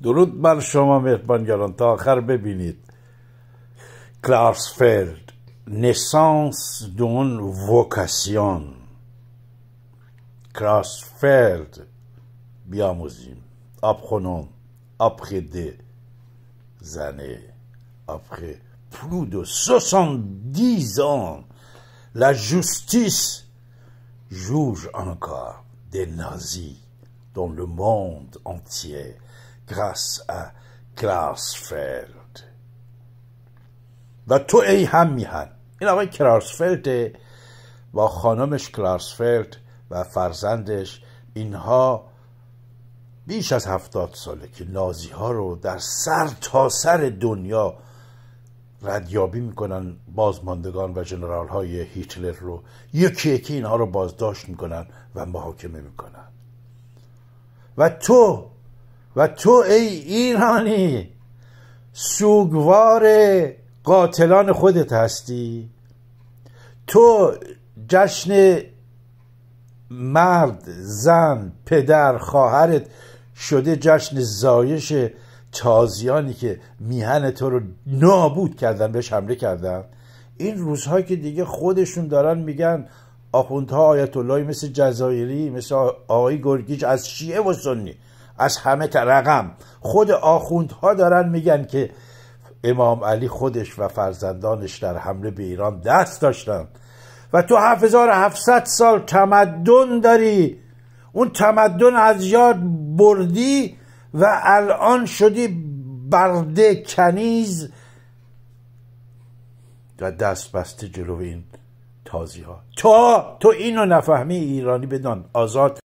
D'un autre marchement, mais pas de garantie, car naissance d'une vocation. Klaasfeld, bien apprenons après des années, après plus de 70 ans, la justice juge encore des nazis dans le monde entier. grâce à و تو ای هم میهن این آقای کراسفلد با خانمش کلارسفلد و فرزندش اینها بیش از هفتاد ساله که نازی ها رو در سر تا سر دنیا ردیابی میکنن بازماندگان و جنرال های هیتلر رو یکی یکی اینها رو بازداشت میکنن و محاکمه میکنن و تو و تو ای ایرانی سوگوار قاتلان خودت هستی تو جشن مرد زن پدر خواهرت شده جشن زایش تازیانی که میهن تو رو نابود کردن بهش حمله کردن این روزها که دیگه خودشون دارن میگن آخوندها آیت اللهی مثل جزایری مثل آقای گرگیج از شیعه و سنی از همه رقم خود آخوندها دارن میگن که امام علی خودش و فرزندانش در حمله به ایران دست داشتن و تو 7700 سال تمدن داری اون تمدن از یاد بردی و الان شدی برده کنیز و دست بسته جلو این تازی ها تا تو اینو نفهمی ایرانی بدان آزاد